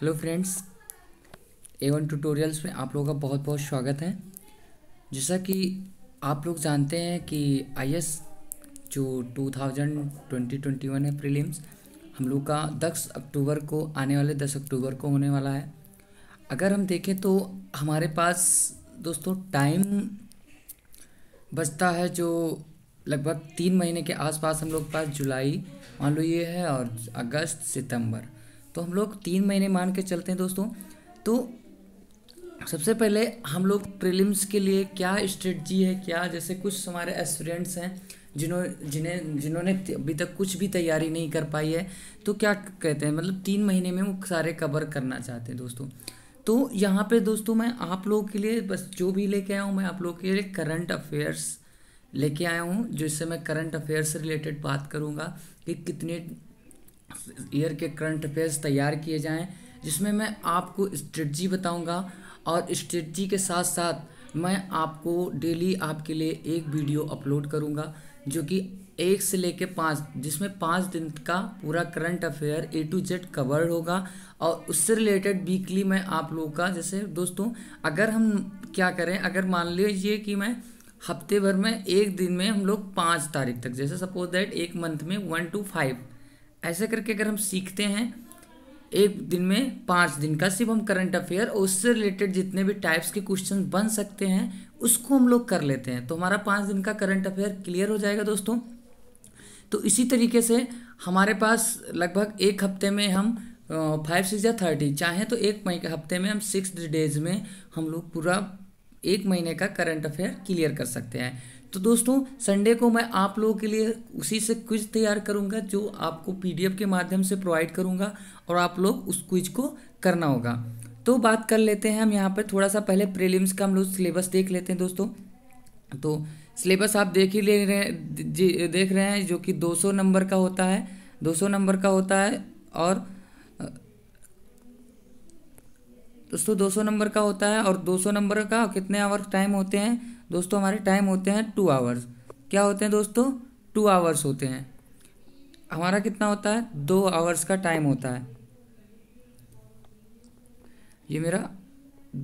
hello friends A one tutorials में आप लोगों का बहुत बहुत स्वागत है जैसा कि आप लोग जानते हैं कि आई एस जो two thousand twenty twenty one है प्रीलिम्स हम लोग का दस अक्टूबर को आने वाले दस अक्टूबर को होने वाला है अगर हम देखें तो हमारे पास दोस्तों टाइम बचता है जो लगभग तीन महीने के आसपास हम लोग पास जुलाई मान लो ये है और अगस्त सितंबर तो हम लोग तीन महीने मान के चलते हैं दोस्तों तो सबसे पहले हम लोग प्रिलिम्स के लिए क्या स्ट्रेटजी है क्या जैसे कुछ हमारे एस्टूडेंट्स हैं जिन्हों जिन्हें जिन्होंने अभी तक कुछ भी तैयारी नहीं कर पाई है तो क्या कहते हैं मतलब तीन महीने में वो सारे कवर करना चाहते हैं दोस्तों तो यहाँ पे दोस्तों मैं आप लोगों के लिए बस जो भी लेके आया हूँ मैं आप लोगों के लिए करंट अफेयर्स लेके आया हूँ जिससे मैं करंट अफेयर्स से रिलेटेड बात करूँगा कि कितने ईयर के करंट अफेयर्स तैयार किए जाएं जिसमें मैं आपको स्ट्रेटजी बताऊंगा और स्ट्रेटजी के साथ साथ मैं आपको डेली आपके लिए एक वीडियो अपलोड करूंगा जो कि एक से ले कर पाँच जिसमें पाँच दिन का पूरा current affair A to Z covered होगा और उससे रिलेटेड वीकली मैं आप लोगों का जैसे दोस्तों अगर हम क्या करें अगर मान लीजिए कि मैं हफ्ते भर में एक दिन में हम लोग पाँच तारीख तक जैसे सपोज दैट एक मंथ में वन टू फाइव ऐसा करके अगर हम सीखते हैं एक दिन में पाँच दिन का सिर्फ हम करंट अफेयर और उससे रिलेटेड जितने भी टाइप्स के क्वेश्चन बन सकते हैं उसको हम लोग कर लेते हैं तो हमारा पाँच दिन का करंट अफेयर क्लियर हो जाएगा दोस्तों तो इसी तरीके से हमारे पास लगभग एक हफ्ते में हम फाइव सिक्स या थर्टी चाहें तो एक मई के हफ्ते में हम सिक्स डेज में हम लोग पूरा एक महीने का करंट अफेयर क्लियर कर सकते हैं तो दोस्तों संडे को मैं आप लोगों के लिए उसी से क्विज तैयार करूंगा जो आपको पीडीएफ के माध्यम से प्रोवाइड करूंगा और आप लोग उस क्विज को करना होगा तो बात कर लेते हैं हम यहाँ पर थोड़ा सा पहले प्रीलिम्स का हम लोग सिलेबस देख लेते हैं दोस्तों तो सिलेबस आप देख ही ले रहे हैं देख रहे हैं जो कि 200 नंबर का होता है 200 नंबर का होता है और दोस्तों 200 नंबर का होता है और 200 नंबर का कितने आवर्स टाइम होते हैं दोस्तों हमारे टाइम होते हैं टू आवर्स क्या होते हैं दोस्तों टू आवर्स होते हैं हमारा कितना होता है दो आवर्स का टाइम होता है ये मेरा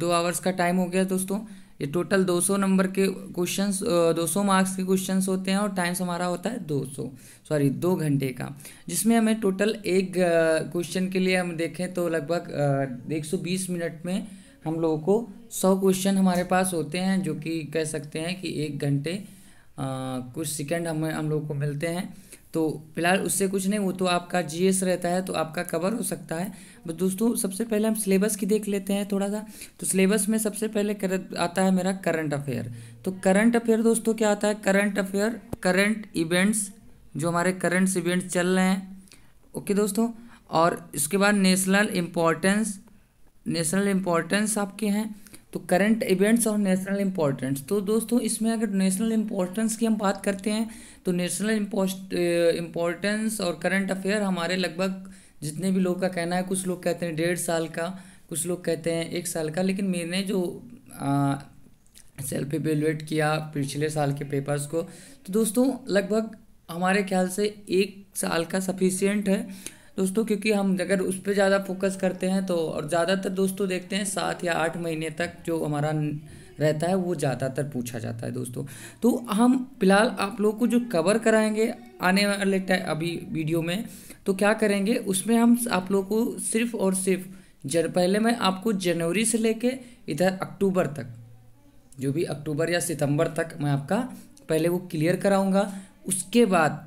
दो आवर्स का टाइम हो गया दोस्तों ये टोटल 200 नंबर के क्वेश्चंस 200 मार्क्स के क्वेश्चंस होते हैं और टाइम्स हमारा होता है 200 सॉरी दो घंटे का जिसमें हमें टोटल एक क्वेश्चन के लिए हम देखें तो लगभग 120 मिनट में हम लोगों को 100 क्वेश्चन हमारे पास होते हैं जो कि कह सकते हैं कि एक घंटे कुछ सेकेंड हमें हम लोगों को मिलते हैं तो फिलहाल उससे कुछ नहीं वो तो आपका जीएस रहता है तो आपका कवर हो सकता है बस दोस्तों सबसे पहले हम सिलेबस की देख लेते हैं थोड़ा सा तो सिलेबस में सबसे पहले कर, आता है मेरा करंट अफेयर तो करंट अफेयर दोस्तों क्या आता है करंट अफेयर करंट इवेंट्स जो हमारे करंट इवेंट्स चल रहे हैं ओके दोस्तों और इसके बाद नेशनल इम्पोर्टेंस नेशनल इम्पोर्टेंस आपके हैं तो करंट इवेंट्स और नेशनल इम्पोर्टेंस तो दोस्तों इसमें अगर नेशनल इम्पोर्टेंस की हम बात करते हैं तो नेशनल इम्पोर्टेंस और करंट अफेयर हमारे लगभग जितने भी लोग का कहना है कुछ लोग कहते हैं डेढ़ साल का कुछ लोग कहते हैं एक साल का लेकिन मैंने जो सेल्फ एवेलुएट किया पिछले साल के पेपर्स को तो दोस्तों लगभग हमारे ख्याल से एक साल का सफिशियंट है दोस्तों क्योंकि हम अगर उस पर ज़्यादा फोकस करते हैं तो और ज़्यादातर दोस्तों देखते हैं सात या आठ महीने तक जो हमारा रहता है वो ज़्यादातर पूछा जाता है दोस्तों तो हम फिलहाल आप लोगों को जो कवर कराएंगे आने वाले अभी वीडियो में तो क्या करेंगे उसमें हम आप लोग को सिर्फ और सिर्फ जन पहले मैं आपको जनवरी से लेके इधर अक्टूबर तक जो भी अक्टूबर या सितंबर तक मैं आपका पहले वो क्लियर कराऊंगा उसके बाद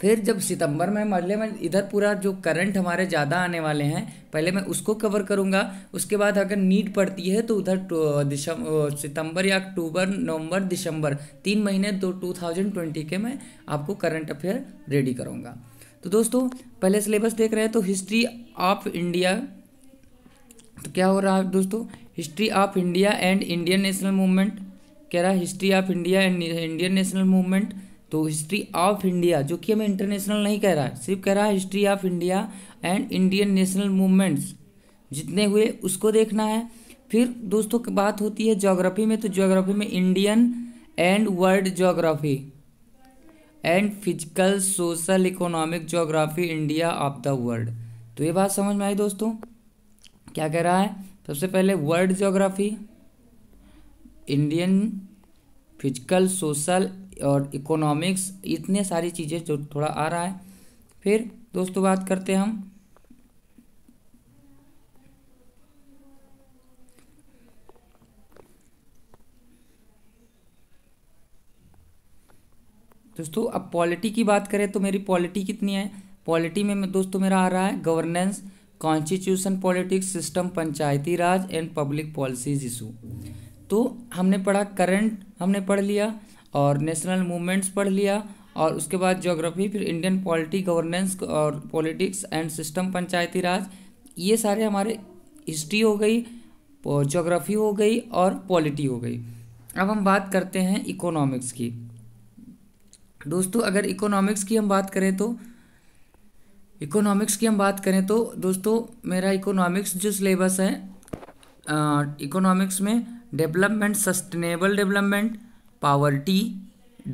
फिर जब सितंबर में लिया में इधर पूरा जो करंट हमारे ज़्यादा आने वाले हैं पहले मैं उसको कवर करूँगा उसके बाद अगर नीट पड़ती है तो उधर सितंबर या अक्टूबर नवंबर दिसंबर तीन महीने थाउजेंड तो ट्वेंटी के मैं आपको करंट अफेयर रेडी करूँगा तो दोस्तों पहले सिलेबस देख रहे हैं तो हिस्ट्री ऑफ इंडिया तो क्या हो रहा है दोस्तों history of India and Indian national movement कह रहा है history of India and Indian national movement तो हिस्ट्री ऑफ इंडिया जो कि हमें इंटरनेशनल नहीं कह रहा है सिर्फ कह रहा है history of India and Indian national movements जितने हुए उसको देखना है फिर दोस्तों बात होती है जोग्राफी में तो जोग्राफी में Indian and world geography and physical social economic geography India of the world तो ये बात समझ में आई दोस्तों क्या कह रहा है सबसे पहले world geography Indian physical social और इकोनॉमिक्स इतने सारी चीज़ें जो थोड़ा आ रहा है फिर दोस्तों बात करते हैं हम दोस्तों अब पॉलिटी की बात करें तो मेरी पॉलिटी कितनी है पॉलिटी में दोस्तों मेरा आ रहा है governance constitution politics system Panchayati Raj and public policies issue तो हमने पढ़ा करंट हमने पढ़ लिया और नेशनल मूवमेंट्स पढ़ लिया और उसके बाद जोग्राफी फिर इंडियन पॉलिटी गवर्नेंस और politics and system Panchayati Raj ये सारे हमारे हिस्ट्री हो गई जोग्राफी हो गई और पॉलिटी हो गई अब हम बात करते हैं इकोनॉमिक्स की दोस्तों अगर इकोनॉमिक्स की हम बात करें तो इकोनॉमिक्स की हम बात करें तो दोस्तों मेरा इकोनॉमिक्स जो सिलेबस है इकोनॉमिक्स में development sustainable development poverty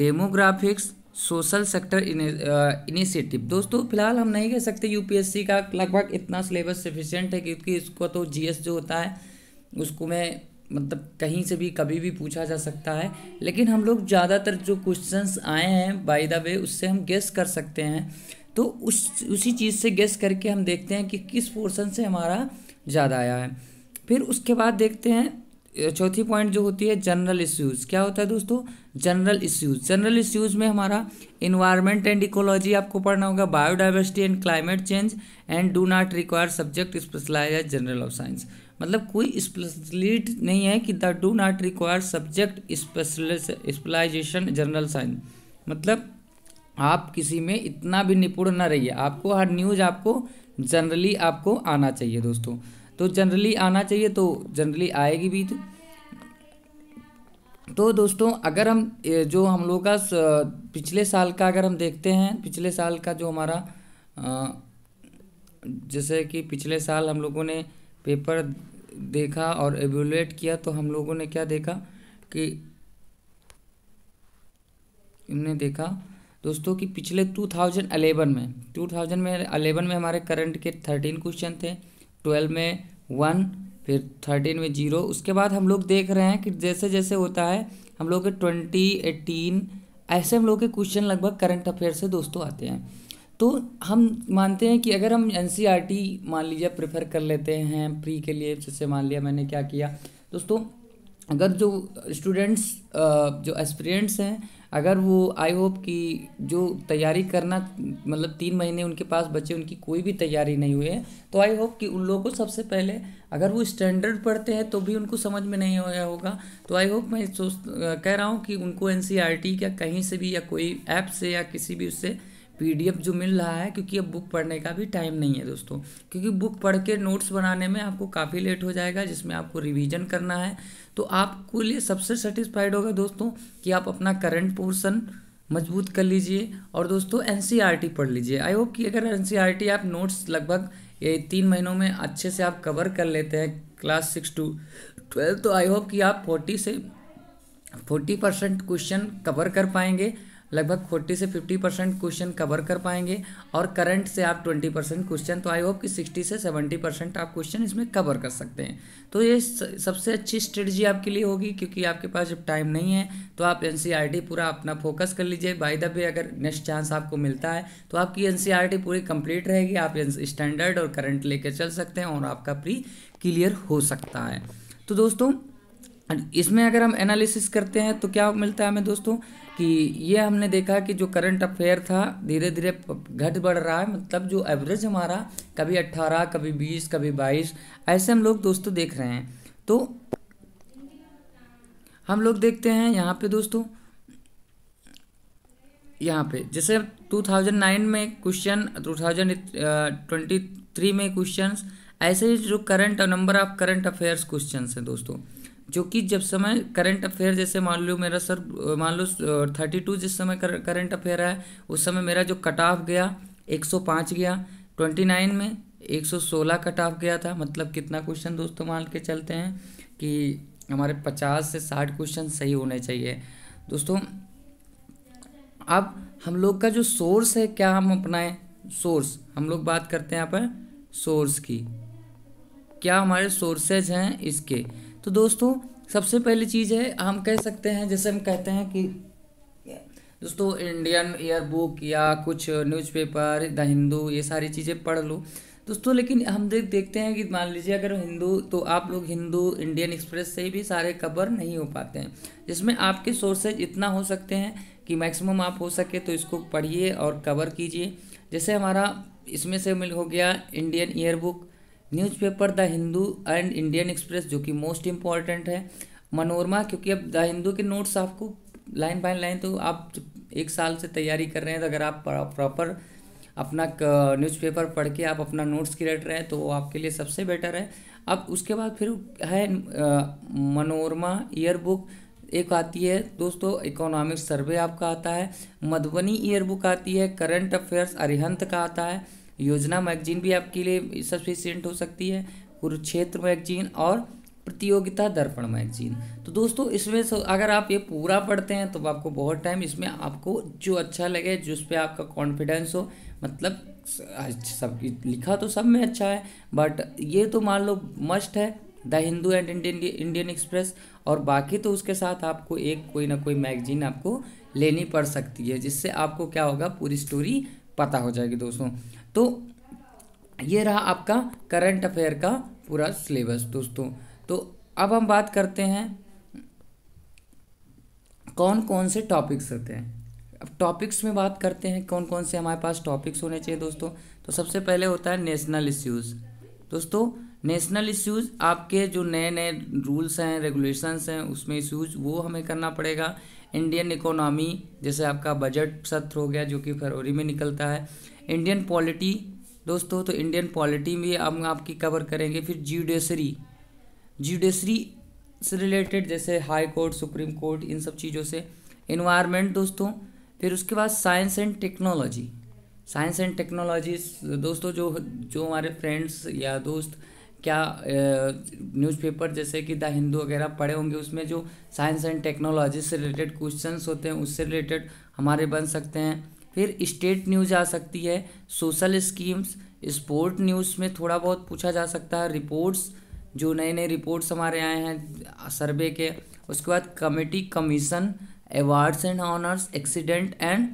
demographics social sector initiative दोस्तों फिलहाल हम नहीं कह सकते यूपीएससी का लगभग इतना सिलेबस सफिशियंट है क्योंकि इसको तो जीएस जो होता है उसको मैं मतलब कहीं से भी कभी भी पूछा जा सकता है लेकिन हम लोग ज़्यादातर जो क्वेश्चंस आए हैं बाय द वे उससे हम गेस कर सकते हैं तो उस उसी चीज़ से गेस करके हम देखते हैं कि किस पोर्सन से हमारा ज़्यादा आया है फिर उसके बाद देखते हैं चौथी पॉइंट जो होती है जनरल इश्यूज़ क्या होता है दोस्तों जनरल इश्यूज़ जनरल इश्यूज़ में हमारा इन्वायरमेंट एंड इकोलॉजी आपको पढ़ना होगा biodiversity and climate change and do not require subject specialize general of science मतलब कोई स्पेशलिट नहीं है कि the do not require subject specialization general science मतलब आप किसी में इतना भी निपुण ना रहिए आपको हर न्यूज़ आपको जनरली आपको आना चाहिए दोस्तों तो जनरली आना चाहिए तो जनरली आएगी भी तो।, तो दोस्तों अगर हम जो हम लोग का पिछले साल का अगर हम देखते हैं पिछले साल का जो हमारा जैसे कि पिछले साल हम लोगों ने पेपर देखा और एवेलुएट किया तो हम लोगों ने क्या देखा कि हमने देखा दोस्तों कि पिछले 2011 में 2011 में 11 में हमारे करंट के 13 क्वेश्चन थे ट्वेल्व में वन फिर थर्टीन में जीरो उसके बाद हम लोग देख रहे हैं कि जैसे जैसे होता है हम लोग के ट्वेंटी एटीन ऐसे हम लोग के क्वेश्चन लगभग करंट अफेयर से दोस्तों आते हैं तो हम मानते हैं कि अगर हम एन मान लीजिए प्रेफर कर लेते हैं प्री के लिए जैसे मान लिया मैंने क्या किया दोस्तों अगर जो स्टूडेंट्स जो एस्पिरेंट्स हैं अगर वो आई होप कि जो तैयारी करना मतलब तीन महीने उनके पास बचे उनकी कोई भी तैयारी नहीं हुई है तो आई होप कि उन लोगों को सबसे पहले अगर वो स्टैंडर्ड पढ़ते हैं तो भी उनको समझ में नहीं आया होगा तो आई होप मैं सोच कह रहा हूँ कि उनको एन e या कहीं से भी या कोई ऐप से या किसी भी उससे पीडीएफ जो मिल रहा है क्योंकि अब बुक पढ़ने का भी टाइम नहीं है दोस्तों क्योंकि बुक पढ़ के नोट्स बनाने में आपको काफ़ी लेट हो जाएगा जिसमें आपको रिवीजन करना है तो आपके लिए सबसे सेटिस्फाइड होगा दोस्तों कि आप अपना करंट पोर्सन मजबूत कर लीजिए और दोस्तों एन e पढ़ लीजिए आई होप कि अगर एन e आप नोट्स लगभग ये तीन महीनों में अच्छे से आप कवर कर लेते हैं क्लास सिक्स टू ट्वेल्थ तो आई होप कि आप फोर्टी से फोर्टी परसेंट क्वेश्चन कवर कर पाएंगे लगभग 40 से 50 परसेंट क्वेश्चन कवर कर पाएंगे और करंट से आप 20 परसेंट क्वेश्चन तो आई होप कि 60 से 70 परसेंट आप क्वेश्चन इसमें कवर कर सकते हैं तो ये सबसे अच्छी स्ट्रेटजी आपके लिए होगी क्योंकि आपके पास जब टाइम नहीं है तो आप एन e पूरा अपना फोकस कर लीजिए बाई द वे अगर नेक्स्ट चांस आपको मिलता है तो आपकी एन e पूरी कंप्लीट रहेगी आप स्टैंडर्ड e और करंट लेकर चल सकते हैं और आपका प्री क्लियर हो सकता है तो दोस्तों इसमें अगर हम एनालिसिस करते हैं तो क्या मिलता है हमें दोस्तों कि ये हमने देखा कि जो करंट अफेयर था धीरे धीरे घट बढ़ रहा है मतलब जो एवरेज हमारा कभी 18 कभी 20 कभी 22 ऐसे हम लोग दोस्तों देख रहे हैं तो हम लोग देखते हैं यहाँ पे दोस्तों यहाँ पे जैसे 2009 में क्वेश्चन 2023 में क्वेश्चंस ऐसे ही जो current number of current affairs questions हैं दोस्तों जो कि जब समय करंट अफेयर जैसे मान लो मेरा सर मान लो थर्टी टू जिस समय करंट अफेयर है उस समय मेरा जो कट ऑफ गया एक सौ पाँच गया ट्वेंटी नाइन में एक सौ सोलह कट ऑफ गया था मतलब कितना क्वेश्चन दोस्तों मान के चलते हैं कि हमारे पचास से साठ क्वेश्चन सही होने चाहिए दोस्तों अब हम लोग का जो सोर्स है क्या हम अपनाएं सोर्स हम लोग बात करते हैं यहाँ पर सोर्स की क्या हमारे सोर्सेज हैं इसके तो दोस्तों सबसे पहली चीज़ है हम कह सकते हैं जैसे हम कहते हैं कि दोस्तों इंडियन ईयरबुक या कुछ न्यूज़पेपर द हिंदू ये सारी चीज़ें पढ़ लो दोस्तों लेकिन हम देख देखते हैं कि मान लीजिए अगर हिंदू तो आप लोग हिंदू इंडियन एक्सप्रेस से भी सारे कवर नहीं हो पाते हैं जिसमें आपके सोर्सेज इतना हो सकते हैं कि मैक्सिमम आप हो सके तो इसको पढ़िए और कवर कीजिए जैसे हमारा इसमें से मिल हो गया Indian yearbook book newspaper the Hindu and Indian Express जो कि मोस्ट इम्पॉर्टेंट है मनोरमा क्योंकि अब द हिंदू के नोट्स आपको लाइन बाय लाइन तो आप एक साल से तैयारी कर रहे हैं तो अगर आप प्रॉपर अपना न्यूज़पेपर पढ़ के आप अपना नोट्स की रट रहे हैं तो वो आपके लिए सबसे बेटर है अब उसके बाद फिर है मनोरमा ईयरबुक एक आती है दोस्तों इकोनॉमिक सर्वे आपका आता है मधुबनी ईयरबुक आती है करंट अफेयर्स अरिहंत का आता है योजना मैगजीन भी आपके लिए सफिशियंट हो सकती है कुरुक्षेत्र मैगजीन और प्रतियोगिता दर्पण मैगजीन तो दोस्तों इसमें अगर आप ये पूरा पढ़ते हैं तो आपको बहुत टाइम इसमें आपको जो अच्छा लगे जिस पे आपका कॉन्फिडेंस हो मतलब सब लिखा तो सब में अच्छा है बट ये तो मान लो मस्ट है the Hindu and Indian Indian Express और बाकी तो उसके साथ आपको एक कोई ना कोई मैगजीन आपको लेनी पड़ सकती है जिससे आपको क्या होगा पूरी स्टोरी पता हो जाएगी दोस्तों तो ये रहा आपका करंट अफेयर का पूरा सिलेबस दोस्तों तो अब हम बात करते हैं कौन कौन से टॉपिक्स होते हैं अब टॉपिक्स में बात करते हैं कौन कौन से हमारे पास टॉपिक्स होने चाहिए दोस्तों तो सबसे पहले होता है नेशनल इश्यूज़ दोस्तों नेशनल इश्यूज़ आपके जो नए नए रूल्स हैं रेगुलेशंस हैं उसमें इश्यूज़ वो हमें करना पड़ेगा इंडियन इकोनॉमी जैसे आपका बजट सत्र हो गया जो कि फरवरी में निकलता है इंडियन पॉलिटी दोस्तों तो इंडियन पॉलिटी में हम आपकी कवर करेंगे फिर जुडिशरी जुडिशरी से रिलेटेड जैसे हाई कोर्ट सुप्रीम कोर्ट इन सब चीज़ों से इन्वायरमेंट दोस्तों फिर उसके बाद science and technology science and technology दोस्तों जो जो हमारे फ्रेंड्स या दोस्त क्या न्यूज़पेपर जैसे कि द हिंदू वगैरह पढ़े होंगे उसमें जो साइंस एंड टेक्नोलॉजी से रिलेटेड क्वेश्चंस होते हैं उससे रिलेटेड हमारे बन सकते हैं फिर स्टेट न्यूज़ आ सकती है सोशल स्कीम्स स्पोर्ट न्यूज़ में थोड़ा बहुत पूछा जा सकता है रिपोर्ट्स जो नए नए रिपोर्ट्स हमारे आए हैं सर्वे के उसके बाद committee commission awards and honours accident and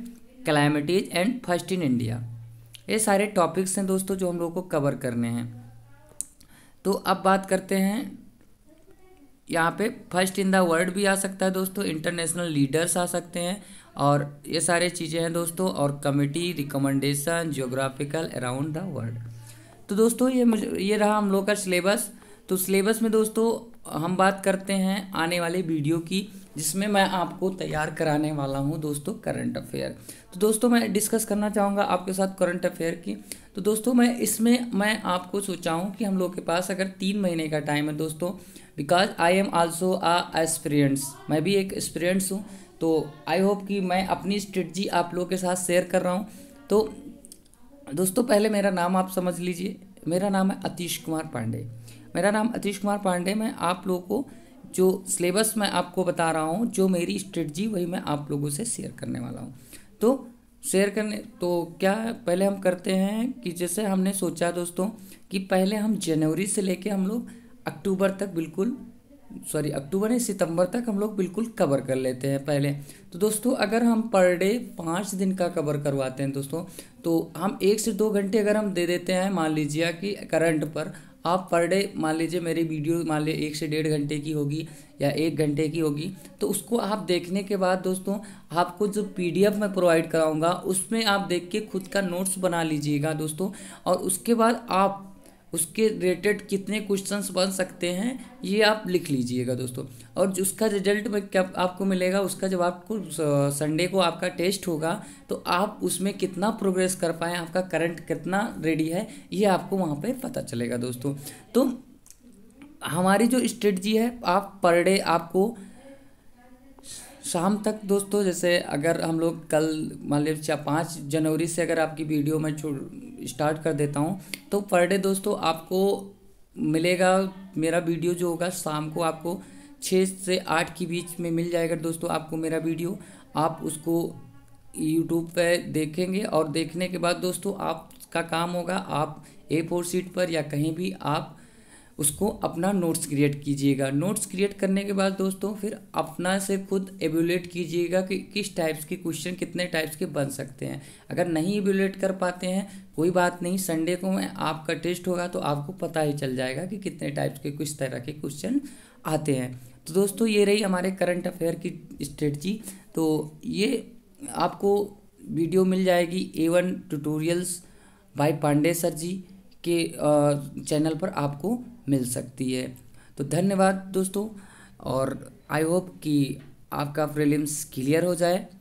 calamities and first in India ये सारे टॉपिक्स हैं दोस्तों जो हम लोग को कवर करने हैं तो अब बात करते हैं यहाँ पे फर्स्ट इन द वर्ल्ड भी आ सकता है दोस्तों इंटरनेशनल लीडर्स आ सकते हैं और ये सारे चीज़ें हैं दोस्तों और committee recommendation geographical around the world तो दोस्तों ये मुझे ये रहा हम लोग का सिलेबस तो सिलेबस में दोस्तों हम बात करते हैं आने वाले वीडियो की जिसमें मैं आपको तैयार कराने वाला हूं दोस्तों करंट अफेयर तो दोस्तों मैं डिस्कस करना चाहूँगा आपके साथ करंट अफेयर की तो दोस्तों मैं इसमें मैं आपको सोचा हूँ कि हम लोग के पास अगर तीन महीने का टाइम है दोस्तों because I am also a experience मैं भी एक एक्सपीरियंस हूँ तो आई होप कि मैं अपनी स्ट्रेटजी आप लोगों के साथ शेयर कर रहा हूँ तो दोस्तों पहले मेरा नाम आप समझ लीजिए मेरा नाम है अतीश कुमार पांडे मेरा नाम अतीश कुमार पांडे मैं आप लोगों को जो सिलेबस मैं आपको बता रहा हूँ जो मेरी स्ट्रेटजी वही मैं आप लोगों से शेयर करने वाला हूँ तो शेयर करने तो क्या पहले हम करते हैं कि जैसे हमने सोचा दोस्तों कि पहले हम जनवरी से लेके हम लोग अक्टूबर तक बिल्कुल सॉरी अक्टूबर या सितंबर तक हम लोग बिल्कुल कवर कर लेते हैं पहले तो दोस्तों अगर हम पर डे पाँच दिन का कवर करवाते हैं दोस्तों तो हम एक से दो घंटे अगर हम दे देते हैं मान लीजिए कि करंट पर आप पर डे मान लीजिए मेरी वीडियो मान लीजिए एक से डेढ़ घंटे की होगी या एक घंटे की होगी तो उसको आप देखने के बाद दोस्तों आपको जो पीडीएफ मैं प्रोवाइड कराऊंगा उसमें आप देख के खुद का नोट्स बना लीजिएगा दोस्तों और उसके बाद आप उसके रिलेटेड कितने क्वेश्चंस बन सकते हैं ये आप लिख लीजिएगा दोस्तों और उसका रिजल्ट में क्या आपको मिलेगा उसका जब आपको संडे को आपका टेस्ट होगा तो आप उसमें कितना प्रोग्रेस कर पाए आपका करंट कितना रेडी है ये आपको वहाँ पे पता चलेगा दोस्तों तो हमारी जो स्ट्रेटजी है आप पर डे आपको शाम तक दोस्तों जैसे अगर हम लोग कल मान लीजिए पाँच जनवरी से अगर आपकी वीडियो मैं स्टार्ट कर देता हूँ तो पर डे दोस्तों आपको मिलेगा मेरा वीडियो जो होगा शाम को आपको छः से आठ के बीच में मिल जाएगा दोस्तों आपको मेरा वीडियो आप उसको यूट्यूब पे देखेंगे और देखने के बाद दोस्तों आपका काम होगा आप ए फोर सीट पर या कहीं भी आप उसको अपना नोट्स क्रिएट कीजिएगा नोट्स क्रिएट करने के बाद दोस्तों फिर अपना से खुद एवोलेट कीजिएगा कि किस टाइप्स के क्वेश्चन कितने टाइप्स के बन सकते हैं अगर नहीं एवोलेट कर पाते हैं कोई बात नहीं संडे को मैं आपका टेस्ट होगा तो आपको पता ही चल जाएगा कि कितने टाइप्स के किस तरह के क्वेश्चन आते हैं तो दोस्तों ये रही हमारे करंट अफेयर की स्ट्रेटजी तो ये आपको वीडियो मिल जाएगी A one tutorials by Pandey sir ji के चैनल पर आपको मिल सकती है तो धन्यवाद दोस्तों और आई होप कि आपका प्रीलिम्स क्लियर हो जाए